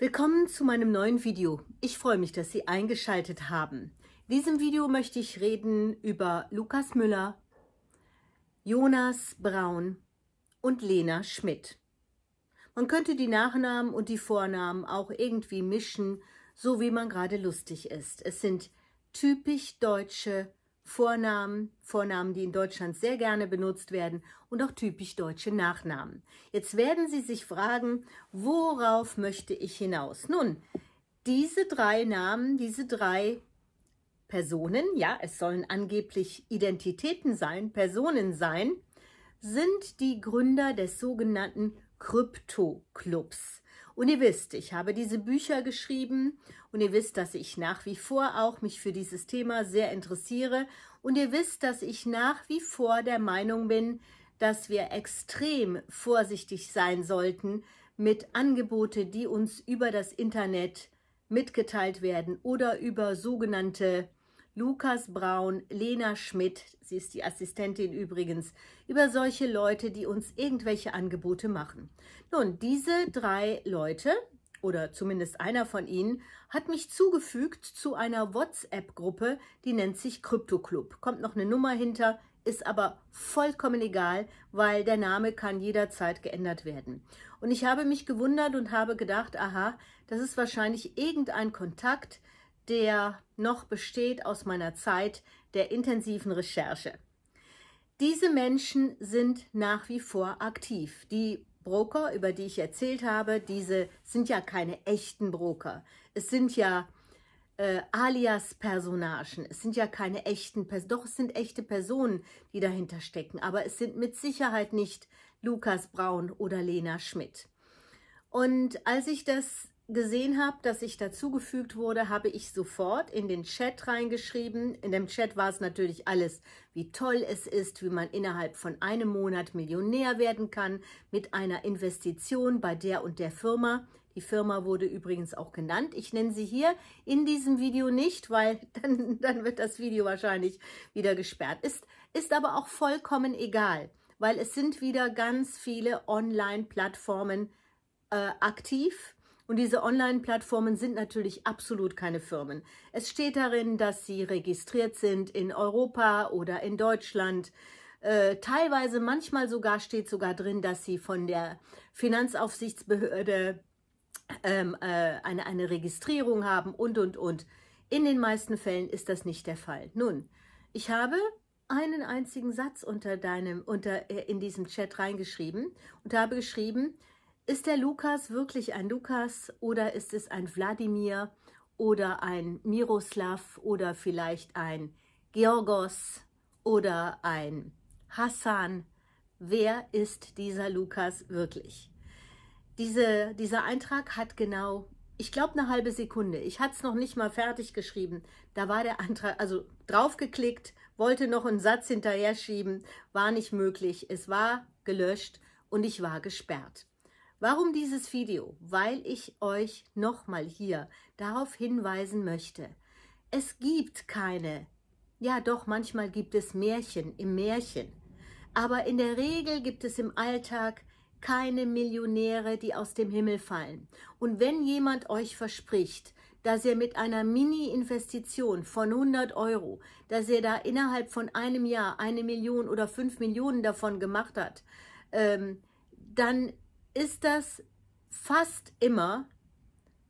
Willkommen zu meinem neuen Video. Ich freue mich, dass Sie eingeschaltet haben. In diesem Video möchte ich reden über Lukas Müller, Jonas Braun und Lena Schmidt. Man könnte die Nachnamen und die Vornamen auch irgendwie mischen, so wie man gerade lustig ist. Es sind typisch deutsche Vornamen, Vornamen, die in Deutschland sehr gerne benutzt werden und auch typisch deutsche Nachnamen. Jetzt werden Sie sich fragen, worauf möchte ich hinaus? Nun, diese drei Namen, diese drei Personen, ja, es sollen angeblich Identitäten sein, Personen sein, sind die Gründer des sogenannten Krypto-Clubs. Und ihr wisst, ich habe diese Bücher geschrieben und ihr wisst, dass ich nach wie vor auch mich für dieses Thema sehr interessiere und ihr wisst, dass ich nach wie vor der Meinung bin, dass wir extrem vorsichtig sein sollten mit Angebote, die uns über das Internet mitgeteilt werden oder über sogenannte Lukas Braun, Lena Schmidt, sie ist die Assistentin übrigens, über solche Leute, die uns irgendwelche Angebote machen. Nun, diese drei Leute, oder zumindest einer von ihnen, hat mich zugefügt zu einer WhatsApp-Gruppe, die nennt sich Krypto Club. Kommt noch eine Nummer hinter, ist aber vollkommen egal, weil der Name kann jederzeit geändert werden. Und ich habe mich gewundert und habe gedacht, aha, das ist wahrscheinlich irgendein Kontakt, der noch besteht aus meiner Zeit der intensiven Recherche. Diese Menschen sind nach wie vor aktiv. Die Broker, über die ich erzählt habe, diese sind ja keine echten Broker. Es sind ja äh, Alias-Personagen. Es sind ja keine echten Personen. Doch, es sind echte Personen, die dahinter stecken. Aber es sind mit Sicherheit nicht Lukas Braun oder Lena Schmidt. Und als ich das gesehen habe, dass ich dazugefügt wurde, habe ich sofort in den Chat reingeschrieben. In dem Chat war es natürlich alles, wie toll es ist, wie man innerhalb von einem Monat Millionär werden kann mit einer Investition bei der und der Firma. Die Firma wurde übrigens auch genannt. Ich nenne sie hier in diesem Video nicht, weil dann, dann wird das Video wahrscheinlich wieder gesperrt. Ist, ist aber auch vollkommen egal, weil es sind wieder ganz viele Online-Plattformen äh, aktiv und diese Online-Plattformen sind natürlich absolut keine Firmen. Es steht darin, dass sie registriert sind in Europa oder in Deutschland. Äh, teilweise, manchmal sogar steht sogar drin, dass sie von der Finanzaufsichtsbehörde ähm, äh, eine, eine Registrierung haben und, und, und. In den meisten Fällen ist das nicht der Fall. Nun, ich habe einen einzigen Satz unter deinem, unter, äh, in diesem Chat reingeschrieben und habe geschrieben, ist der Lukas wirklich ein Lukas oder ist es ein Wladimir oder ein Miroslav oder vielleicht ein Georgos oder ein Hassan? Wer ist dieser Lukas wirklich? Diese, dieser Eintrag hat genau, ich glaube, eine halbe Sekunde. Ich hatte es noch nicht mal fertig geschrieben. Da war der Antrag, also draufgeklickt, wollte noch einen Satz hinterher schieben, war nicht möglich. Es war gelöscht und ich war gesperrt. Warum dieses Video? Weil ich euch nochmal hier darauf hinweisen möchte. Es gibt keine, ja doch, manchmal gibt es Märchen im Märchen, aber in der Regel gibt es im Alltag keine Millionäre, die aus dem Himmel fallen. Und wenn jemand euch verspricht, dass ihr mit einer Mini-Investition von 100 Euro, dass ihr da innerhalb von einem Jahr eine Million oder fünf Millionen davon gemacht hat, ähm, dann ist das fast immer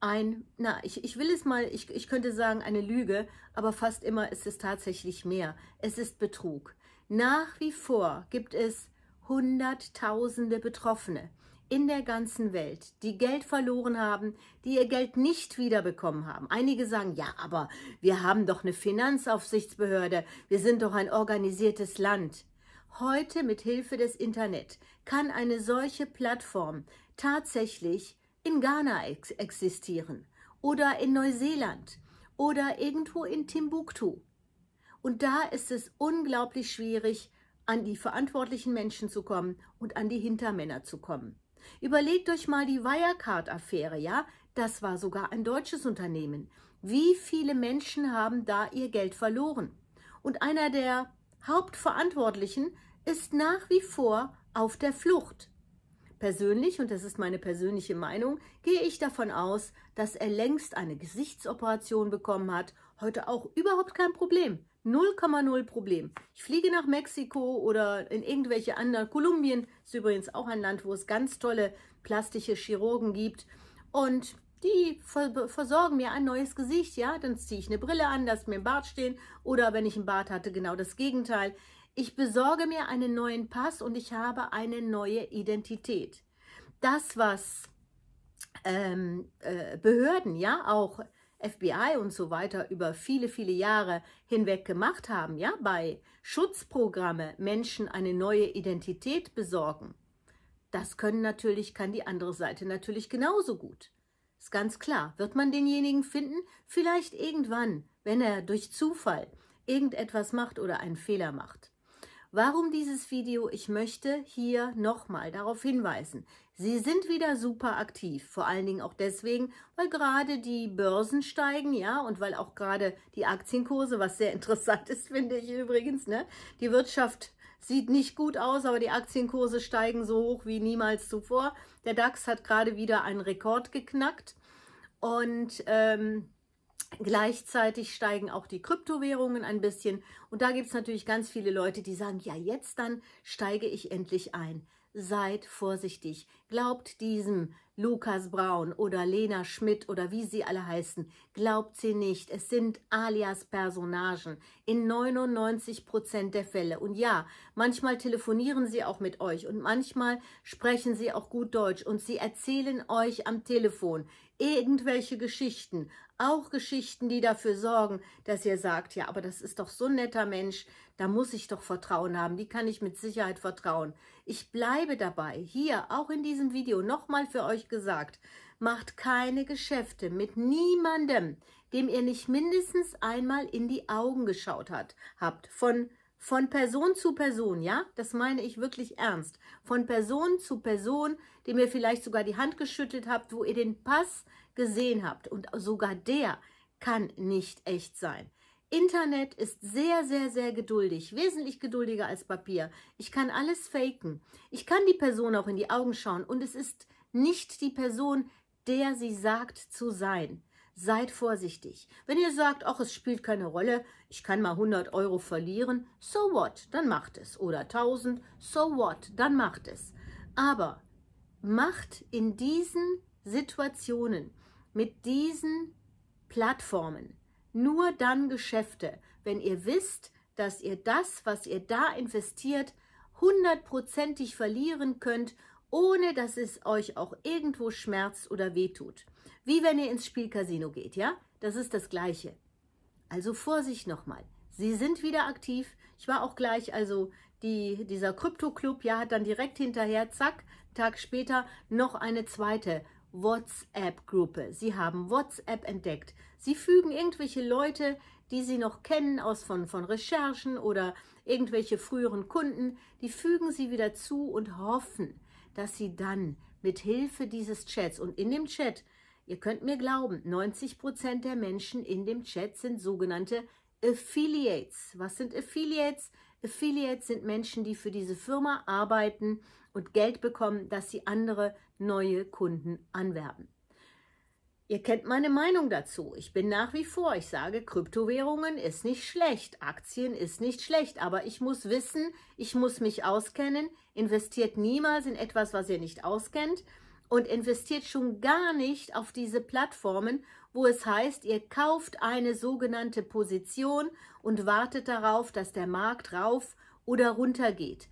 ein, na, ich, ich will es mal, ich, ich könnte sagen eine Lüge, aber fast immer ist es tatsächlich mehr. Es ist Betrug. Nach wie vor gibt es Hunderttausende Betroffene in der ganzen Welt, die Geld verloren haben, die ihr Geld nicht wiederbekommen haben. Einige sagen, ja, aber wir haben doch eine Finanzaufsichtsbehörde, wir sind doch ein organisiertes Land. Heute mit Hilfe des Internet kann eine solche Plattform tatsächlich in Ghana ex existieren oder in Neuseeland oder irgendwo in Timbuktu. Und da ist es unglaublich schwierig, an die verantwortlichen Menschen zu kommen und an die Hintermänner zu kommen. Überlegt euch mal die Wirecard-Affäre, ja? Das war sogar ein deutsches Unternehmen. Wie viele Menschen haben da ihr Geld verloren? Und einer der Hauptverantwortlichen ist nach wie vor auf der Flucht. Persönlich, und das ist meine persönliche Meinung, gehe ich davon aus, dass er längst eine Gesichtsoperation bekommen hat. Heute auch überhaupt kein Problem. 0,0 Problem. Ich fliege nach Mexiko oder in irgendwelche anderen. Kolumbien ist übrigens auch ein Land, wo es ganz tolle plastische Chirurgen gibt. Und die versorgen mir ein neues Gesicht, ja, dann ziehe ich eine Brille an, lasse mir ein Bart stehen oder wenn ich einen Bart hatte, genau das Gegenteil. Ich besorge mir einen neuen Pass und ich habe eine neue Identität. Das, was ähm, äh, Behörden, ja, auch FBI und so weiter über viele, viele Jahre hinweg gemacht haben, ja, bei Schutzprogramme Menschen eine neue Identität besorgen. Das können natürlich, kann die andere Seite natürlich genauso gut. Ist ganz klar, wird man denjenigen finden? Vielleicht irgendwann, wenn er durch Zufall irgendetwas macht oder einen Fehler macht. Warum dieses Video? Ich möchte hier nochmal darauf hinweisen. Sie sind wieder super aktiv, vor allen Dingen auch deswegen, weil gerade die Börsen steigen, ja, und weil auch gerade die Aktienkurse, was sehr interessant ist, finde ich übrigens, ne, die Wirtschaft Sieht nicht gut aus, aber die Aktienkurse steigen so hoch wie niemals zuvor. Der DAX hat gerade wieder einen Rekord geknackt und ähm, gleichzeitig steigen auch die Kryptowährungen ein bisschen. Und da gibt es natürlich ganz viele Leute, die sagen, ja jetzt dann steige ich endlich ein. Seid vorsichtig. Glaubt diesem Lukas Braun oder Lena Schmidt oder wie sie alle heißen. Glaubt sie nicht, es sind alias Personagen in 99 Prozent der Fälle. Und ja, manchmal telefonieren sie auch mit euch und manchmal sprechen sie auch gut Deutsch und sie erzählen euch am Telefon irgendwelche Geschichten, auch Geschichten, die dafür sorgen, dass ihr sagt, ja, aber das ist doch so ein netter Mensch, da muss ich doch Vertrauen haben, die kann ich mit Sicherheit vertrauen. Ich bleibe dabei, hier, auch in diesem Video, nochmal für euch gesagt, macht keine Geschäfte mit niemandem, dem ihr nicht mindestens einmal in die Augen geschaut hat, habt. Von, von Person zu Person, ja? Das meine ich wirklich ernst. Von Person zu Person, dem ihr vielleicht sogar die Hand geschüttelt habt, wo ihr den Pass gesehen habt. Und sogar der kann nicht echt sein. Internet ist sehr, sehr, sehr geduldig, wesentlich geduldiger als Papier. Ich kann alles faken. Ich kann die Person auch in die Augen schauen und es ist nicht die Person, der sie sagt zu sein. Seid vorsichtig. Wenn ihr sagt, ach, es spielt keine Rolle, ich kann mal 100 Euro verlieren, so what, dann macht es. Oder 1000, so what, dann macht es. Aber macht in diesen Situationen, mit diesen Plattformen nur dann Geschäfte, wenn ihr wisst, dass ihr das, was ihr da investiert, hundertprozentig verlieren könnt ohne dass es euch auch irgendwo schmerzt oder wehtut. Wie wenn ihr ins Spielcasino geht, ja? Das ist das Gleiche. Also Vorsicht nochmal. Sie sind wieder aktiv. Ich war auch gleich, also die, dieser Krypto-Club, ja, hat dann direkt hinterher, zack, Tag später noch eine zweite WhatsApp-Gruppe. Sie haben WhatsApp entdeckt. Sie fügen irgendwelche Leute, die Sie noch kennen aus von, von Recherchen oder irgendwelche früheren Kunden, die fügen Sie wieder zu und hoffen, dass sie dann mit Hilfe dieses Chats und in dem Chat, ihr könnt mir glauben, 90 Prozent der Menschen in dem Chat sind sogenannte Affiliates. Was sind Affiliates? Affiliates sind Menschen, die für diese Firma arbeiten und Geld bekommen, dass sie andere neue Kunden anwerben. Ihr kennt meine Meinung dazu. Ich bin nach wie vor, ich sage, Kryptowährungen ist nicht schlecht, Aktien ist nicht schlecht, aber ich muss wissen, ich muss mich auskennen, investiert niemals in etwas, was ihr nicht auskennt und investiert schon gar nicht auf diese Plattformen, wo es heißt, ihr kauft eine sogenannte Position und wartet darauf, dass der Markt rauf oder runter geht.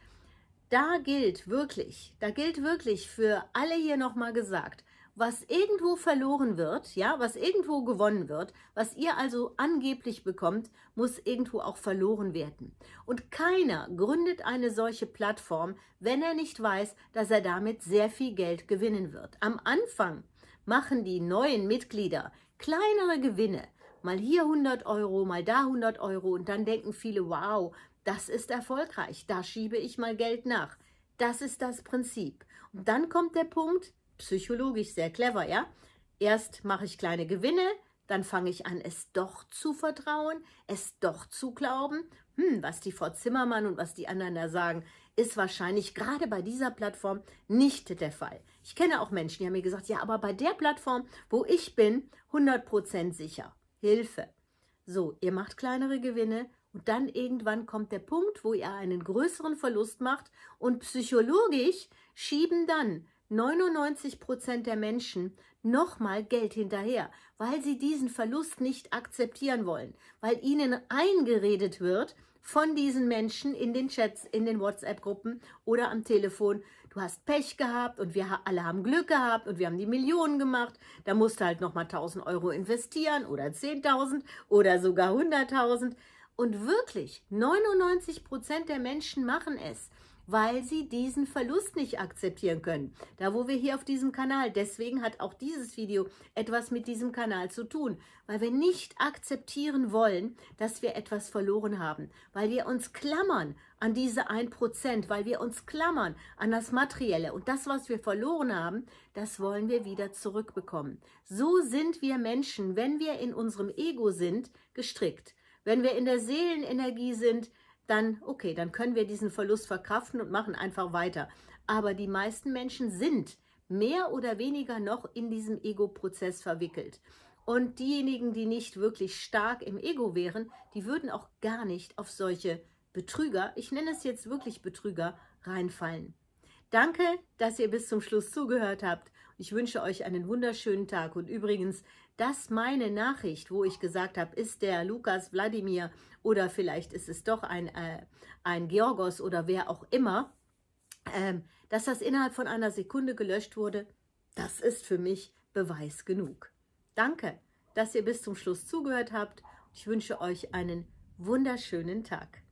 Da gilt wirklich, da gilt wirklich für alle hier nochmal gesagt, was irgendwo verloren wird, ja, was irgendwo gewonnen wird, was ihr also angeblich bekommt, muss irgendwo auch verloren werden. Und keiner gründet eine solche Plattform, wenn er nicht weiß, dass er damit sehr viel Geld gewinnen wird. Am Anfang machen die neuen Mitglieder kleinere Gewinne, mal hier 100 Euro, mal da 100 Euro und dann denken viele, wow, das ist erfolgreich, da schiebe ich mal Geld nach. Das ist das Prinzip. Und dann kommt der Punkt, psychologisch sehr clever, ja? Erst mache ich kleine Gewinne, dann fange ich an, es doch zu vertrauen, es doch zu glauben. Hm, was die Frau Zimmermann und was die anderen da sagen, ist wahrscheinlich gerade bei dieser Plattform nicht der Fall. Ich kenne auch Menschen, die haben mir gesagt, ja, aber bei der Plattform, wo ich bin, 100% sicher. Hilfe. So, ihr macht kleinere Gewinne und dann irgendwann kommt der Punkt, wo ihr einen größeren Verlust macht und psychologisch schieben dann 99 Prozent der Menschen nochmal Geld hinterher, weil sie diesen Verlust nicht akzeptieren wollen, weil ihnen eingeredet wird von diesen Menschen in den Chats, in den WhatsApp-Gruppen oder am Telefon, du hast Pech gehabt und wir alle haben Glück gehabt und wir haben die Millionen gemacht, da musst du halt nochmal 1000 Euro investieren oder 10.000 oder sogar 100.000. Und wirklich, 99 Prozent der Menschen machen es weil sie diesen Verlust nicht akzeptieren können. Da, wo wir hier auf diesem Kanal, deswegen hat auch dieses Video etwas mit diesem Kanal zu tun, weil wir nicht akzeptieren wollen, dass wir etwas verloren haben, weil wir uns klammern an diese 1%, weil wir uns klammern an das Materielle. Und das, was wir verloren haben, das wollen wir wieder zurückbekommen. So sind wir Menschen, wenn wir in unserem Ego sind, gestrickt. Wenn wir in der Seelenenergie sind, dann okay, dann können wir diesen Verlust verkraften und machen einfach weiter. Aber die meisten Menschen sind mehr oder weniger noch in diesem Ego-Prozess verwickelt. Und diejenigen, die nicht wirklich stark im Ego wären, die würden auch gar nicht auf solche Betrüger, ich nenne es jetzt wirklich Betrüger, reinfallen. Danke, dass ihr bis zum Schluss zugehört habt. Ich wünsche euch einen wunderschönen Tag und übrigens, dass meine Nachricht, wo ich gesagt habe, ist der Lukas Wladimir oder vielleicht ist es doch ein, äh, ein Georgos oder wer auch immer, ähm, dass das innerhalb von einer Sekunde gelöscht wurde, das ist für mich Beweis genug. Danke, dass ihr bis zum Schluss zugehört habt. Ich wünsche euch einen wunderschönen Tag.